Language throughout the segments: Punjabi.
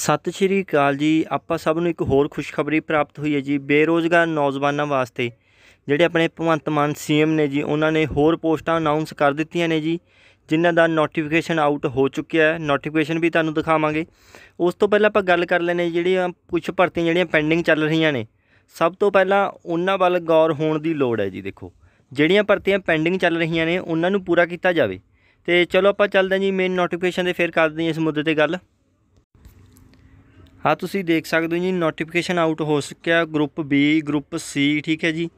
ਸਤਿ ਸ਼੍ਰੀ ਅਕਾਲ ਜੀ ਆਪਾਂ ਸਭ ਨੂੰ ਇੱਕ ਹੋਰ ਖੁਸ਼ਖਬਰੀ ਪ੍ਰਾਪਤ ਹੋਈ ਹੈ ਜੀ ਬੇਰੋਜ਼ਗਾਰ ਨੌਜਵਾਨਾਂ ਵਾਸਤੇ ਜਿਹੜੇ ਆਪਣੇ ਭਵੰਤ ਮਾਨ ਸੀਐਮ ਨੇ ਜੀ ਉਹਨਾਂ ਨੇ ਹੋਰ ਪੋਸਟਾਂ ਅਨਾਉਂਸ ਕਰ ਦਿੱਤੀਆਂ ਨੇ ਜੀ ਜਿਨ੍ਹਾਂ ਦਾ ਨੋਟੀਫਿਕੇਸ਼ਨ ਆਊਟ ਹੋ ਚੁੱਕਿਆ ਹੈ ਨੋਟੀਫਿਕੇਸ਼ਨ ਵੀ ਤੁਹਾਨੂੰ ਦਿਖਾਵਾਂਗੇ ਉਸ ਤੋਂ ਪਹਿਲਾਂ ਆਪਾਂ ਗੱਲ ਕਰ ਲੈਨੇ ਜਿਹੜੀਆਂ ਕੁਝ ਭਰਤੀਆਂ ਜਿਹੜੀਆਂ ਪੈਂਡਿੰਗ ਚੱਲ ਰਹੀਆਂ ਨੇ ਸਭ ਤੋਂ ਪਹਿਲਾਂ ਉਹਨਾਂ ਵੱਲ ਗੌਰ ਹੋਣ ਦੀ ਲੋੜ ਹੈ ਜੀ ਦੇਖੋ ਜਿਹੜੀਆਂ ਭਰਤੀਆਂ ਪੈਂਡਿੰਗ ਚੱਲ ਰਹੀਆਂ ਨੇ ਉਹਨਾਂ ਨੂੰ ਪੂਰਾ ਕੀਤਾ ਜਾਵੇ ਤੇ ਚਲੋ ਆਪਾਂ ਚੱਲਦੇ ਹਾਂ ਜੀ ਮੇਨ ਨੋਟੀਫਿਕੇਸ਼ਨ ਦੇ ਫਿਰ ਕਰਦੇ ਹਾਂ ਇਸ ਮੁੱਦੇ ਤੇ ਗੱਲ ਹਾਂ ਤੁਸੀਂ ਦੇਖ ਸਕਦੇ ਹੋ ਜੀ ਨੋਟੀਫਿਕੇਸ਼ਨ ਆਊਟ ਹੋ ਸਕਿਆ ਗਰੁੱਪ ਬੀ ਗਰੁੱਪ ਸੀ ਠੀਕ ਹੈ ਜੀ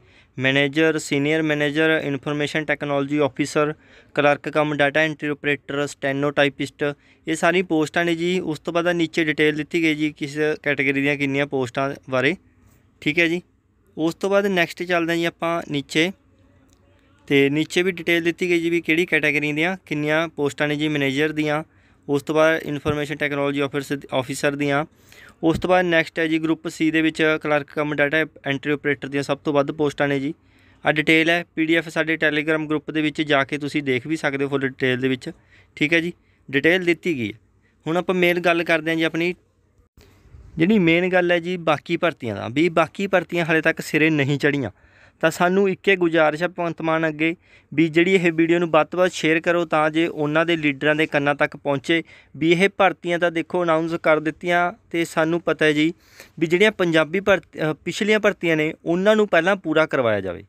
manager senior manager information technology officer clerk cum data entry operator steno typist ਇਹ ਸਾਰੀ ਪੋਸਟਾਂ ਨੇ ਜੀ ਉਸ ਤੋਂ ਬਾਅਦ ਨੀਚੇ ਡਿਟੇਲ ਦਿੱਤੀ ਗਈ ਜੀ ਕਿਸ ਕੈਟਾਗਰੀ ਦੀਆਂ ਕਿੰਨੀਆਂ ਪੋਸਟਾਂ ਬਾਰੇ ਠੀਕ ਹੈ ਜੀ ਉਸ ਤੋਂ ਬਾਅਦ ਨੈਕਸਟ ਚੱਲਦੇ ਹਾਂ ਜੀ ਆਪਾਂ ਨੀਚੇ ਤੇ ਨੀਚੇ ਵੀ ਡਿਟੇਲ ਦਿੱਤੀ ਗਈ ਜੀ ਵੀ ਕਿਹੜੀ ਕੈਟਾਗਰੀ ਦੀਆਂ ਕਿੰਨੀਆਂ ਪੋਸਟਾਂ ਨੇ ਜੀ ਮੈਨੇਜਰ ਦੀਆਂ ਉਸ ਤੋਂ ਬਾਅਦ ਇਨਫੋਰਮੇਸ਼ਨ ਟੈਕਨੋਲੋਜੀ ਆਫੀਸਰ ਦੀਆਂ ਉਸ ਤੋਂ ਬਾਅਦ ਨੈਕਸਟ ਹੈ ਜੀ ਗਰੁੱਪ ਸੀ ਦੇ ਵਿੱਚ clerk cum data entry operator ਦੀਆਂ ਸਭ ਤੋਂ ਵੱਧ ਪੋਸਟਾਂ ਨੇ ਜੀ ਆ ਡਿਟੇਲ ਹੈ ਪੀਡੀਐਫ ਸਾਡੇ ਟੈਲੀਗ੍ਰਾਮ ਗਰੁੱਪ ਦੇ ਵਿੱਚ ਜਾ ਕੇ ਤੁਸੀਂ ਦੇਖ ਵੀ ਸਕਦੇ ਹੋ ਫੁੱਲ ਡਿਟੇਲ ਦੇ ਵਿੱਚ ਠੀਕ ਹੈ ਜੀ ਡਿਟੇਲ ਦਿੱਤੀ ਗਈ ਹੈ ਹੁਣ ਆਪਾਂ ਮੇਨ ਗੱਲ ਕਰਦੇ ਹਾਂ ਜੀ ਆਪਣੀ ਜਿਹੜੀ ਮੇਨ ਗੱਲ ਹੈ ਜੀ ਬਾਕੀ ਭਰਤੀਆਂ ਦਾ ਵੀ ਬਾਕੀ ਭਰਤੀਆਂ ਹਲੇ ਤੱਕ ਸਿਰੇ ਨਹੀਂ ਚੜੀਆਂ ਤਾਂ ਸਾਨੂੰ ਇੱਕੇ ਗੁਜ਼ਾਰਿਸ਼ ਹੈ ਪੰਤ ਮਾਨ ਅੱਗੇ ਵੀ ਜਿਹੜੀ ਇਹ ਵੀਡੀਓ ਨੂੰ ਵੱਧ ਤੋਂ ਵੱਧ ਸ਼ੇਅਰ ਕਰੋ ਤਾਂ ਜੇ ਉਹਨਾਂ ਦੇ ਲੀਡਰਾਂ ਦੇ ਕੰਨਾਂ ਤੱਕ ਪਹੁੰਚੇ ਵੀ ਇਹ ਭਰਤੀਆਂ ਤਾਂ ਦੇਖੋ ਅਨਾਉਂਸ ਕਰ ਦਿੱਤੀਆਂ ਤੇ ਸਾਨੂੰ ਪਤਾ ਹੈ ਜੀ ਵੀ ਜਿਹੜੀਆਂ ਪੰਜਾਬੀ ਪਿਛਲੀਆਂ ਭਰਤੀਆਂ ਨੇ ਉਹਨਾਂ ਨੂੰ ਪਹਿਲਾਂ ਪੂਰਾ ਕਰਵਾਇਆ ਜਾਵੇ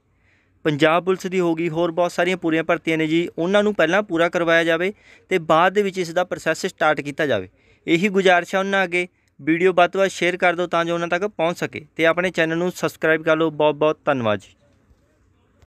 ਪੰਜਾਬ ਪੁਲਿਸ ਦੀ ਹੋ ਗਈ ਹੋਰ ਬਹੁਤ ਸਾਰੀਆਂ ਪੂਰੀਆਂ ਭਰਤੀਆਂ ਨੇ ਜੀ ਉਹਨਾਂ ਨੂੰ ਪਹਿਲਾਂ ਪੂਰਾ ਕਰਵਾਇਆ ਜਾਵੇ ਤੇ ਬਾਅਦ ਦੇ ਵਿੱਚ ਇਸ ਦਾ ਪ੍ਰੋਸੈਸ ਸਟਾਰਟ ਕੀਤਾ ਜਾਵੇ ਇਹੀ ਗੁਜ਼ਾਰਿਸ਼ ਹੈ ਉਹਨਾਂ ਅੱਗੇ ਵੀਡੀਓ ਵੱਧ ਤੋਂ ਵੱਧ ਸ਼ੇਅਰ ਕਰ ਦਿਓ ਤਾਂ ਜੋ ਉਹਨਾਂ ਤੱਕ ਪਹੁੰਚ ਸਕੇ ਤੇ ਆਪਣੇ ਚੈਨਲ ਨੂੰ ਸਬਸਕ੍ਰਾਈਬ ਕਰ ਲਓ ਬਹੁਤ ਬਹੁਤ ਧੰਨਵਾਦ ਜੀ